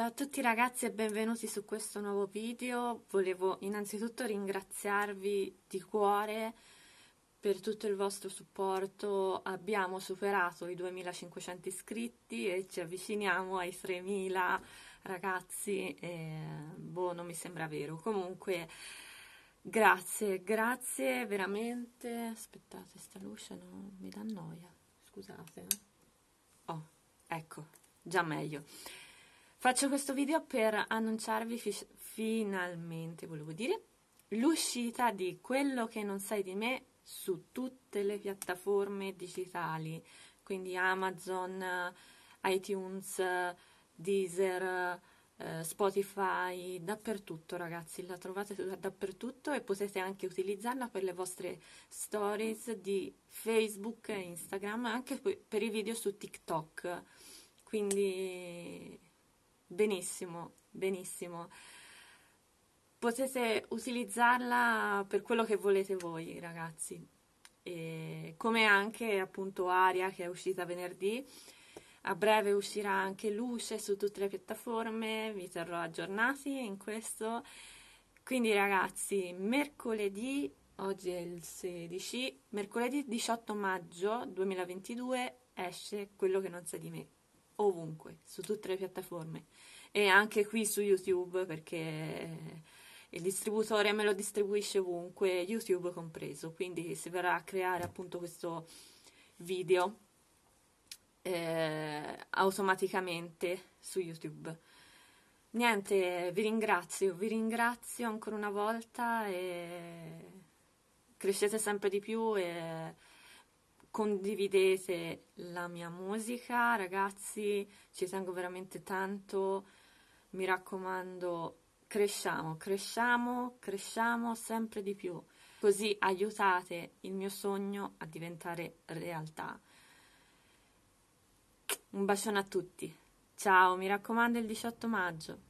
Ciao a tutti ragazzi e benvenuti su questo nuovo video. Volevo innanzitutto ringraziarvi di cuore per tutto il vostro supporto. Abbiamo superato i 2500 iscritti e ci avviciniamo ai 3000 ragazzi. E, boh, non mi sembra vero. Comunque, grazie, grazie veramente. Aspettate, sta luce no, mi dà noia. Scusate. Eh. Oh, ecco, già meglio. Faccio questo video per annunciarvi fi- finalmente, volevo dire, l'uscita di Quello che non sai di me su tutte le piattaforme digitali, quindi Amazon, iTunes, Deezer, eh, Spotify, dappertutto ragazzi, la trovate dappertutto e potete anche utilizzarla per le vostre stories di Facebook e Instagram, anche per i video su TikTok. Quindi benissimo, benissimo. Potete utilizzarla per quello che volete voi, ragazzi. E come anche appunto Aria che è uscita venerdì. A breve uscirà anche Luce su tutte le piattaforme, vi terrò aggiornati in questo. Quindi ragazzi, mercoledì, oggi è il 16, mercoledì 18 maggio 2022 esce quello che non sa di me ovunque, su tutte le piattaforme e anche qui su YouTube perché il distributore me lo distribuisce ovunque, YouTube compreso, quindi si verrà a creare appunto questo video eh, automaticamente su YouTube. Niente, vi ringrazio, vi ringrazio ancora una volta e crescete sempre di più e condividete la mia musica, ragazzi, ci tengo veramente tanto, mi raccomando, cresciamo, cresciamo, cresciamo sempre di più, così aiutate il mio sogno a diventare realtà. Un bacione a tutti, ciao, mi raccomando il 18 maggio.